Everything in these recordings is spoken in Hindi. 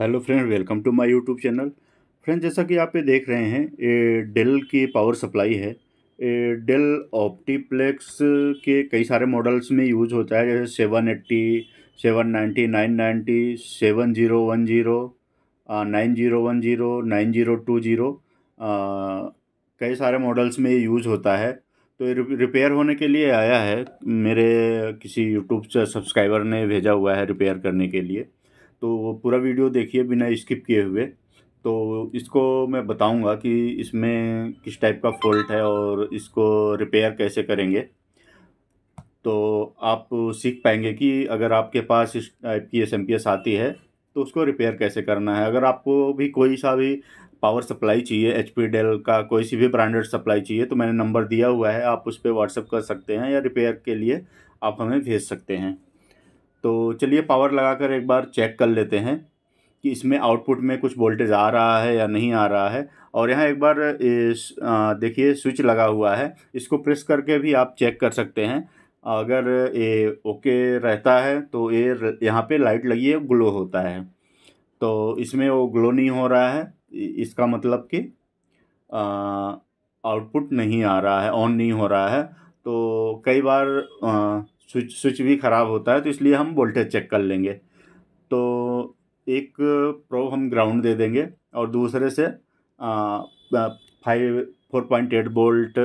hello friend welcome to my YouTube channel friend जैसा कि आप ये देख रहे हैं ये डेल की पावर सप्लाई है ये डेल ऑप्टीप्लेक्स के कई सारे मॉडल्स में यूज होता है जैसे seven eighty seven ninety nine ninety seven zero one zero nine zero one zero nine zero two zero कई सारे मॉडल्स में ये यूज होता है तो ये रिपेयर होने के लिए आया है मेरे किसी यूट्यूब सब्सक्राइबर ने भेजा हुआ है रिपेयर करने के लिए तो पूरा वीडियो देखिए बिना स्किप किए हुए तो इसको मैं बताऊंगा कि इसमें किस टाइप का फॉल्ट है और इसको रिपेयर कैसे करेंगे तो आप सीख पाएंगे कि अगर आपके पास इस टाइप की एस एम पी एस आती है तो उसको रिपेयर कैसे करना है अगर आपको भी कोई सा भी पावर सप्लाई चाहिए एच पी डेल का कोई सी भी ब्रांडेड सप्लाई चाहिए तो मैंने नंबर दिया हुआ है आप उस पर व्हाट्सअप कर सकते हैं या रिपेयर के लिए आप हमें भेज सकते हैं तो चलिए पावर लगाकर एक बार चेक कर लेते हैं कि इसमें आउटपुट में कुछ वोल्टेज आ रहा है या नहीं आ रहा है और यहाँ एक बार देखिए स्विच लगा हुआ है इसको प्रेस करके भी आप चेक कर सकते हैं अगर ये ओके रहता है तो ये यहाँ पे लाइट लगी है ग्लो होता है तो इसमें वो ग्लो नहीं हो रहा है इसका मतलब कि आउटपुट नहीं आ रहा है ऑन नहीं हो रहा है तो कई बार आ, स्विच स्विच भी ख़राब होता है तो इसलिए हम वोल्टेज चेक कर लेंगे तो एक प्रो हम ग्राउंड दे देंगे और दूसरे से five four point eight volt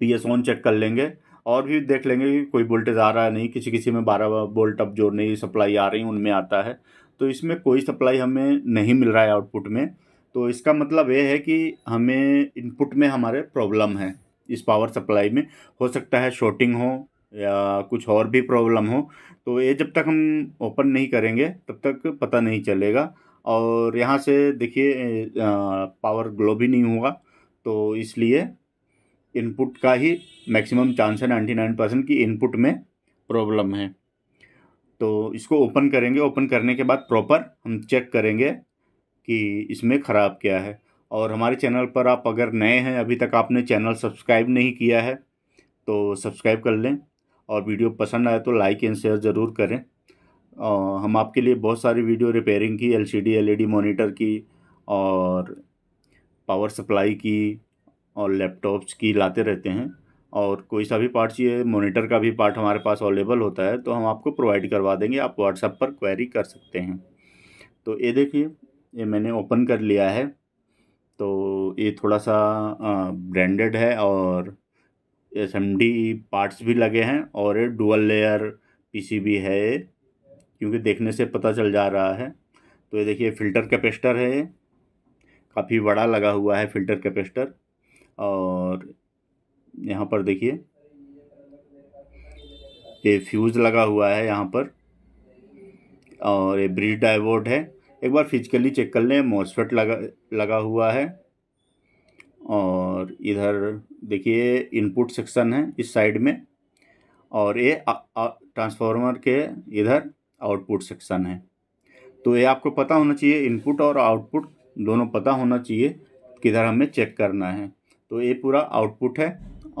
P S on check कर लेंगे और भी देख लेंगे कि कोई वोल्टेज आ रहा है नहीं किसी किसी में बारह वोल्ट अब जो नई सप्लाई आ रही उनमें आता है तो इसमें कोई सप्लाई हमें नहीं मिल रहा है आउटपुट में तो इसका मतलब ये है कि हमें इनपुट में हमारे प्रॉब्लम है इस पावर सप्लाई में हो सकता है शॉर्टिंग हो या कुछ और भी प्रॉब्लम हो तो ये जब तक हम ओपन नहीं करेंगे तब तक पता नहीं चलेगा और यहाँ से देखिए पावर ग्लो भी नहीं होगा तो इसलिए इनपुट का ही मैक्सिमम चांस है नाइन्टी नाइन परसेंट कि इनपुट में प्रॉब्लम है तो इसको ओपन करेंगे ओपन करने के बाद प्रॉपर हम चेक करेंगे कि इसमें ख़राब क्या है और हमारे चैनल पर आप अगर नए हैं अभी तक आपने चैनल सब्सक्राइब नहीं किया है तो सब्सक्राइब कर लें और वीडियो पसंद आए तो लाइक एंड शेयर ज़रूर करें और हम आपके लिए बहुत सारी वीडियो रिपेयरिंग की एलसीडी एलईडी मॉनिटर की और पावर सप्लाई की और लैपटॉप्स की लाते रहते हैं और कोई सा भी पार्ट चाहिए मॉनिटर का भी पार्ट हमारे पास अवेलेबल होता है तो हम आपको प्रोवाइड करवा देंगे आप व्हाट्सएप पर क्वेरी कर सकते हैं तो ये देखिए ये मैंने ओपन कर लिया है तो ये थोड़ा सा ब्रांडेड है और एस पार्ट्स भी लगे हैं और ये डुअल लेयर पीसीबी है ये क्योंकि देखने से पता चल जा रहा है तो ये देखिए फ़िल्टर कैपेसिटर है ये काफ़ी बड़ा लगा हुआ है फ़िल्टर कैपेसिटर और यहाँ पर देखिए ये फ्यूज़ लगा हुआ है यहाँ पर और ये ब्रिज डाइवर्ट है एक बार फिजिकली चेक कर लें मॉसफेट लगा लगा हुआ है और इधर देखिए इनपुट सेक्शन है इस साइड में और ये ट्रांसफार्मर के इधर आउटपुट सेक्शन है तो ये आपको पता होना चाहिए इनपुट और आउटपुट दोनों पता होना चाहिए किधर हमें चेक करना है तो ये पूरा आउटपुट है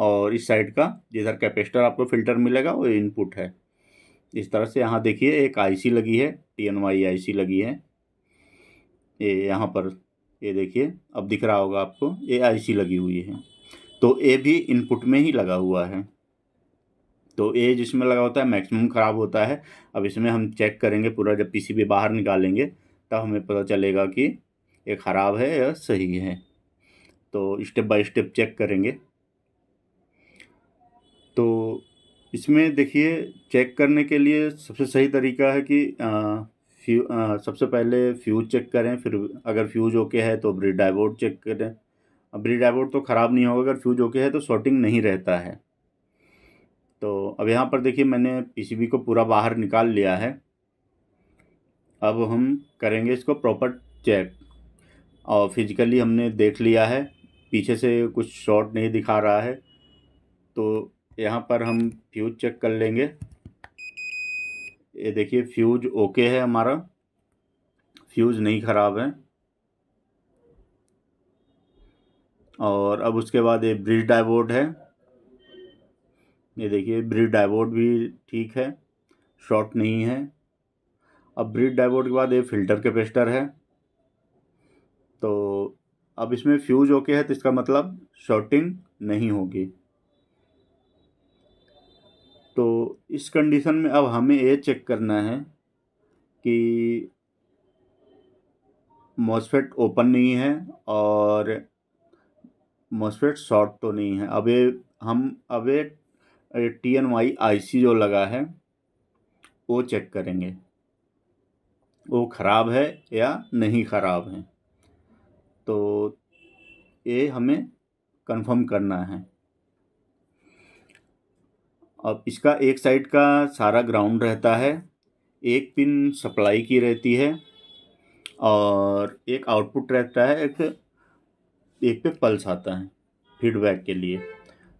और इस साइड का जिधर कैपेसिटर आपको फिल्टर मिलेगा वो इनपुट है इस तरह से यहाँ देखिए एक आईसी लगी है टी एन वाई आई लगी है ये यहाँ पर ये देखिए अब दिख रहा होगा आपको ए सी लगी हुई है तो ए भी इनपुट में ही लगा हुआ है तो ए जिसमें लगा होता है मैक्सिमम ख़राब होता है अब इसमें हम चेक करेंगे पूरा जब पीसीबी बाहर निकालेंगे तब हमें पता चलेगा कि ये ख़राब है या सही है तो स्टेप बाय स्टेप चेक करेंगे तो इसमें देखिए चेक करने के लिए सबसे सही तरीका है कि आ, फ्यू आ, सबसे पहले फ्यूज चेक करें फिर अगर फ्यूज ओके है तो ब्रिड डाइवोर्ड चेक करें अब ब्रिड डाइवोर्ड तो ख़राब नहीं होगा अगर फ्यूज ओके है तो शॉर्टिंग नहीं रहता है तो अब यहाँ पर देखिए मैंने पीसीबी को पूरा बाहर निकाल लिया है अब हम करेंगे इसको प्रॉपर चेक और फिजिकली हमने देख लिया है पीछे से कुछ शॉर्ट नहीं दिखा रहा है तो यहाँ पर हम फ्यूज चेक कर लेंगे ये देखिए फ्यूज ओके है हमारा फ्यूज नहीं ख़राब है और अब उसके बाद ये ब्रिज डाइवोर्ड है ये देखिए ब्रिज डाइवोर्ड भी ठीक है शॉर्ट नहीं है अब ब्रिज डाइवोर्ड के बाद ये फ़िल्टर कैपेसिटर है तो अब इसमें फ्यूज ओके है तो इसका मतलब शॉर्टिंग नहीं होगी तो इस कंडीशन में अब हमें ये चेक करना है कि मॉसफेट ओपन नहीं है और मॉसफेट शॉर्ट तो नहीं है अब हम अब T N Y I C जो लगा है वो चेक करेंगे वो ख़राब है या नहीं ख़राब है तो ये हमें कंफर्म करना है अब इसका एक साइड का सारा ग्राउंड रहता है एक पिन सप्लाई की रहती है और एक आउटपुट रहता है एक एक पे पल्स आता है फीडबैक के लिए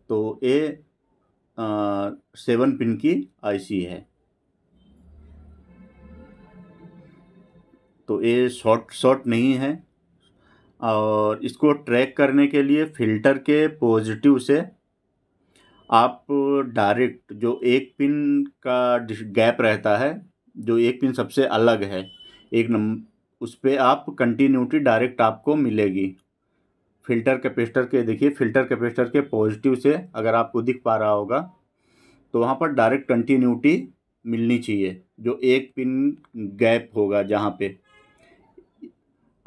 तो ये सेवन पिन की आईसी है तो ये शॉर्ट शॉर्ट नहीं है और इसको ट्रैक करने के लिए फ़िल्टर के पॉजिटिव से आप डायरेक्ट जो एक पिन का गैप रहता है जो एक पिन सबसे अलग है एक नंबर उस पर आप कंटिन्यूटी डायरेक्ट आपको मिलेगी फिल्टर कैपेसिटर के देखिए फिल्टर कैपेसिटर के पॉजिटिव से अगर आपको दिख पा रहा होगा तो वहाँ पर डायरेक्ट कंटिन्यूटी मिलनी चाहिए जो एक पिन गैप होगा जहाँ पे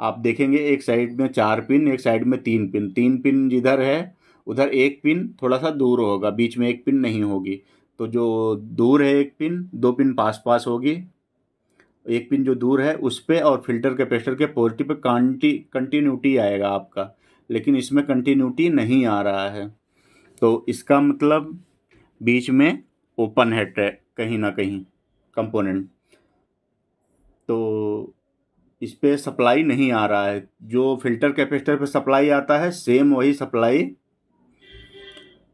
आप देखेंगे एक साइड में चार पिन एक साइड में तीन पिन तीन पिन जिधर है उधर एक पिन थोड़ा सा दूर होगा बीच में एक पिन नहीं होगी तो जो दूर है एक पिन दो पिन पास पास होगी एक पिन जो दूर है उस पर और फिल्टर कैपेसिटर के पॉजिटिव पे कंटी कंटिन्यूटी आएगा आपका लेकिन इसमें कंटिन्यूटी नहीं आ रहा है तो इसका मतलब बीच में ओपन है ट्रैक कहीं ना कहीं कंपोनेंट तो इस पर सप्लाई नहीं आ रहा है जो फिल्टर कैपेसिटर पे सप्लाई आता है सेम वही सप्लाई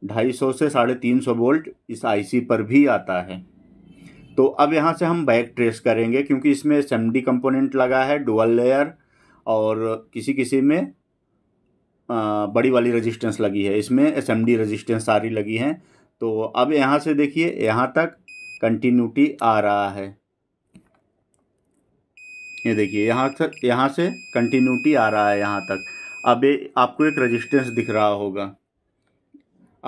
ढाई सौ से साढ़े तीन सौ वोल्ट इस आईसी पर भी आता है तो अब यहाँ से हम बैक ट्रेस करेंगे क्योंकि इसमें एस एम डी कंपोनेंट लगा है डुअल लेयर और किसी किसी में बड़ी वाली रेजिस्टेंस लगी है इसमें एस एम डी रजिस्टेंस सारी लगी हैं तो अब यहाँ से देखिए यहाँ तक कंटिन्यूटी आ रहा है ये देखिए यहाँ तक यहाँ से कंटिन्यूटी आ रहा है यहाँ तक अब आपको एक रजिस्टेंस दिख रहा होगा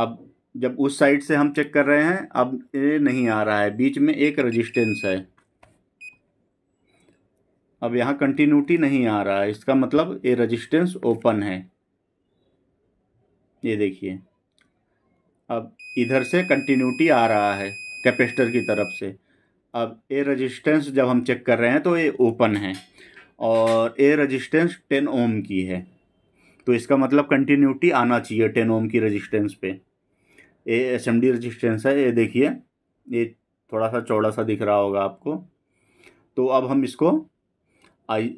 अब जब उस साइड से हम चेक कर रहे हैं अब ये नहीं आ रहा है बीच में एक रजिस्टेंस है अब यहाँ कंटिन्यूटी नहीं आ रहा है इसका मतलब ये रजिस्टेंस ओपन है ये देखिए अब इधर से कंटिन्यूटी आ रहा है कैपेसिटर की तरफ से अब ए रजिस्टेंस जब हम चेक कर रहे हैं तो ये ओपन है और ए रजिस्टेंस टेन ओम की है तो इसका मतलब कंटिन्यूटी आना चाहिए टेन ओम की रजिस्टेंस पे ये एस एम डी रजिस्टेंस है ये देखिए ये थोड़ा सा चौड़ा सा दिख रहा होगा आपको तो अब हम इसको आई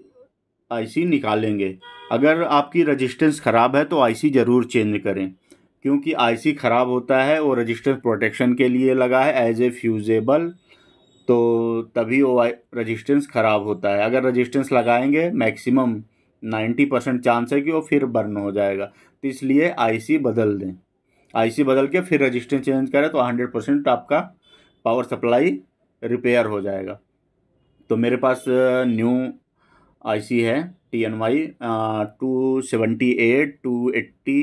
आईसी निकालेंगे अगर आपकी रजिस्टेंस ख़राब है तो आईसी ज़रूर चेंज करें क्योंकि आईसी ख़राब होता है वो रजिस्टेंस प्रोटेक्शन के लिए लगा है एज ए फ्यूजेबल तो तभी वो रजिस्टेंस ख़राब होता है अगर रजिस्टेंस लगाएंगे मैक्सिमम नाइन्टी परसेंट चांस है कि वो फिर बर्न हो जाएगा तो इसलिए आईसी बदल दें आईसी बदल के फिर रजिस्टर चेंज करें तो हंड्रेड परसेंट आपका पावर सप्लाई रिपेयर हो जाएगा तो मेरे पास न्यू आईसी है T N Y two seventy eight two eighty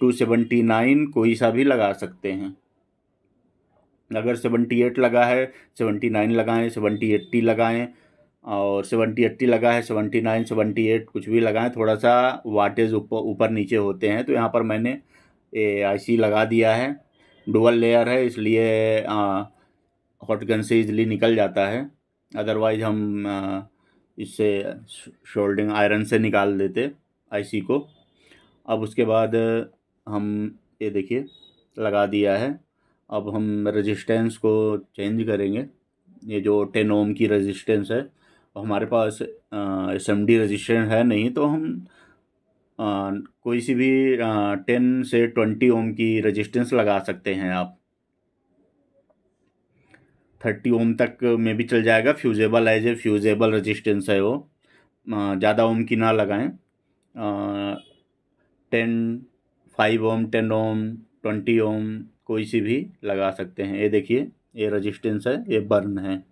two seventy nine कोई सा भी लगा सकते हैं अगर सेवेंटी एट लगा है सेवेंटी नाइन लगाएँ सेवेंटी एट्टी लगाएँ और सेवेंटी एट्टी लगा है सेवेंटी नाइन सेवेंटी एट कुछ भी लगाएं थोड़ा सा वाटेज ऊपर ऊपर नीचे होते हैं तो यहाँ पर मैंने आई लगा दिया है डुबल लेयर है इसलिए हॉट गन से इजली निकल जाता है अदरवाइज़ हम आ, इससे शोल्डिंग आयरन से निकाल देते आईसी को अब उसके बाद हम ये देखिए लगा दिया है अब हम रेजिस्टेंस को चेंज करेंगे ये जो टेन ओम की रेजिस्टेंस है हमारे पास एस एम डी रजिस्ट्रेशन है नहीं तो हम आ, कोई सी भी टेन से ट्वेंटी ओम की रजिस्टेंस लगा सकते हैं आप थर्टी ओम तक में भी चल जाएगा fusible as a fusible resistance है वो ज़्यादा ओम की ना लगाएं ten five ohm ten ohm twenty ohm कोई सी भी लगा सकते हैं ये देखिए ये रजिस्टेंस है ये बर्न है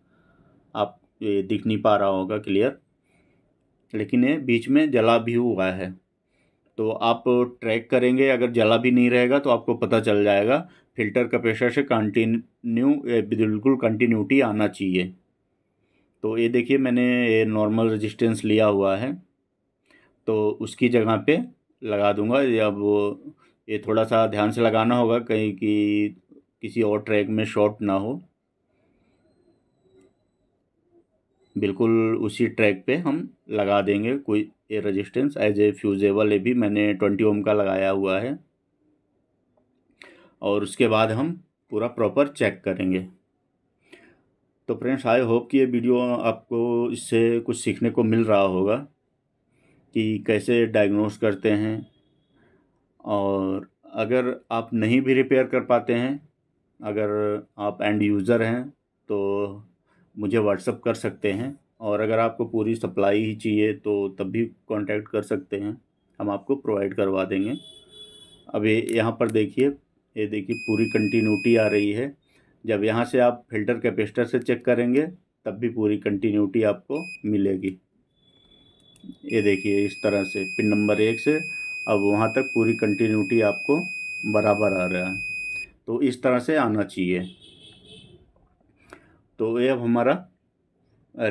आप ये दिख नहीं पा रहा होगा क्लियर लेकिन ये बीच में जला भी हुआ है तो आप ट्रैक करेंगे अगर जला भी नहीं रहेगा तो आपको पता चल जाएगा फिल्टर का प्रेशर से कंटिन्यू बिल्कुल कंटिन्यूटी आना चाहिए तो ये देखिए मैंने ये नॉर्मल रेजिस्टेंस लिया हुआ है तो उसकी जगह पे लगा दूंगा अब ये थोड़ा सा ध्यान से लगाना होगा कहीं कि किसी और ट्रैक में शॉर्ट ना हो बिल्कुल उसी ट्रैक पे हम लगा देंगे कोई ये रजिस्टेंस एज ए फ्यूजेबल ये भी मैंने ट्वेंटी ओम का लगाया हुआ है और उसके बाद हम पूरा प्रॉपर चेक करेंगे तो फ्रेंड्स आई होप कि ये वीडियो आपको इससे कुछ सीखने को मिल रहा होगा कि कैसे डायग्नोस करते हैं और अगर आप नहीं भी रिपेयर कर पाते हैं अगर आप एंड यूज़र हैं तो मुझे व्हाट्सअप कर सकते हैं और अगर आपको पूरी सप्लाई ही चाहिए तो तब भी कांटेक्ट कर सकते हैं हम आपको प्रोवाइड करवा देंगे अब ये यहाँ पर देखिए ये देखिए पूरी कंटिन्यूटी आ रही है जब यहाँ से आप फिल्टर कैपेसिटर से चेक करेंगे तब भी पूरी कंटिन्यूटी आपको मिलेगी ये देखिए इस तरह से पिन नंबर एक से अब वहाँ तक पूरी कंटिन्यूटी आपको बराबर आ रहा है तो इस तरह से आना चाहिए तो ये अब हमारा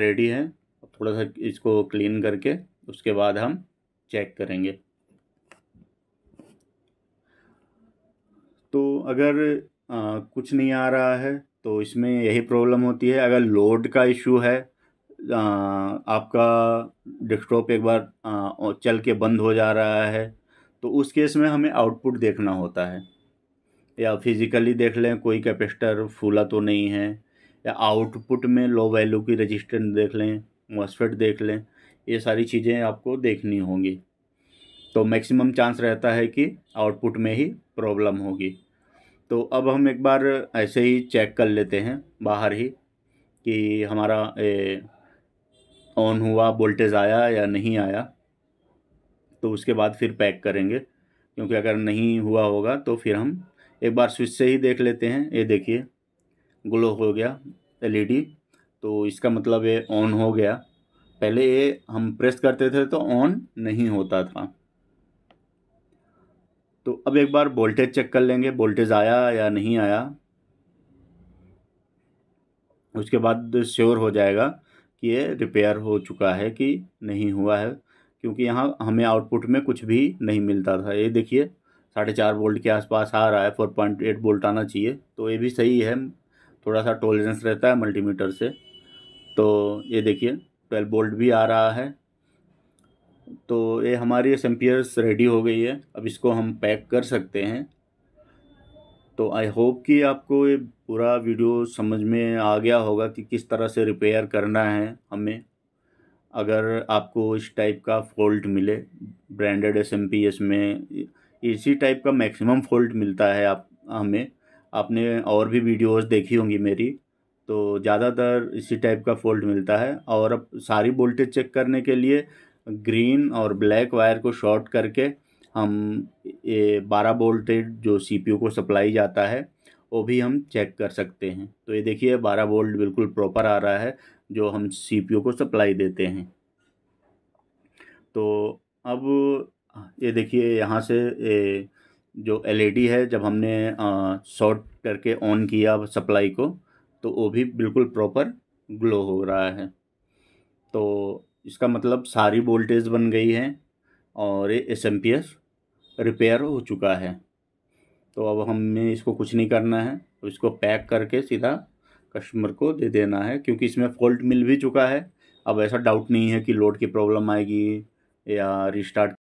रेडी है थोड़ा सा इसको क्लीन करके उसके बाद हम चेक करेंगे तो अगर आ, कुछ नहीं आ रहा है तो इसमें यही प्रॉब्लम होती है अगर लोड का इशू है आ, आपका डेस्कटॉप एक बार आ, चल के बंद हो जा रहा है तो उस केस में हमें आउटपुट देखना होता है या फिज़िकली देख लें कोई कैपेसिटर फूला तो नहीं है या आउटपुट में लो वैल्यू की रजिस्टेंस देख लें मॉसफेट देख लें ये सारी चीज़ें आपको देखनी होंगी तो मैक्सिमम चांस रहता है कि आउटपुट में ही प्रॉब्लम होगी तो अब हम एक बार ऐसे ही चेक कर लेते हैं बाहर ही कि हमारा ऑन हुआ वोल्टेज आया या नहीं आया तो उसके बाद फिर पैक करेंगे क्योंकि अगर नहीं हुआ होगा तो फिर हम एक बार स्विच से ही देख लेते हैं ये देखिए ग्लो हो गया एलईडी तो इसका मतलब ये ऑन हो गया पहले ये हम प्रेस करते थे तो ऑन नहीं होता था तो अब एक बार वोल्टेज चेक कर लेंगे वोल्टेज आया या नहीं आया उसके बाद श्योर हो जाएगा कि ये रिपेयर हो चुका है कि नहीं हुआ है क्योंकि यहाँ हमें आउटपुट में कुछ भी नहीं मिलता था ये देखिए साढ़े चार वोल्ट के आसपास आ रहा है फोर पॉइंट एट वोल्ट आना चाहिए तो ये भी सही है थोड़ा सा टोलरेंस रहता है मल्टीमीटर से तो ये देखिए ट्वेल्व बोल्ट भी आ रहा है तो ये हमारी सेम्पियर्स रेडी हो गई है अब इसको हम पैक कर सकते हैं तो आई होप कि आपको ये पूरा वीडियो समझ में आ गया होगा कि किस तरह से रिपेयर करना है हमें अगर आपको इस टाइप का फॉल्ट मिले branded S M P S में इसी टाइप का मैक्सिमम फॉल्ट मिलता है आप हमें आपने और भी वीडियोस देखी होंगी मेरी तो ज़्यादातर इसी टाइप का फॉल्ट मिलता है और अब सारी वोल्टेज चेक करने के लिए ग्रीन और ब्लैक वायर को शॉर्ट करके हम ये बारह वोल्टेज जो सीपीयू को सप्लाई जाता है वो भी हम चेक कर सकते हैं तो ये देखिए बारह वोल्ट बिल्कुल प्रॉपर आ रहा है जो हम सी को सप्लाई देते हैं तो अब ये देखिए यहाँ से ए, जो एलईडी है जब हमने शॉर्ट करके ऑन किया सप्लाई को तो वो भी बिल्कुल प्रॉपर ग्लो हो रहा है तो इसका मतलब सारी वोल्टेज बन गई है और ये S M P S repair हो चुका है तो अब हमें इसको कुछ नहीं करना है तो इसको पैक करके सीधा कस्टमर को दे देना है क्योंकि इसमें फ़ॉल्ट मिल भी चुका है अब ऐसा डाउट नहीं है कि लोड की प्रॉब्लम आएगी या रिस्टार्ट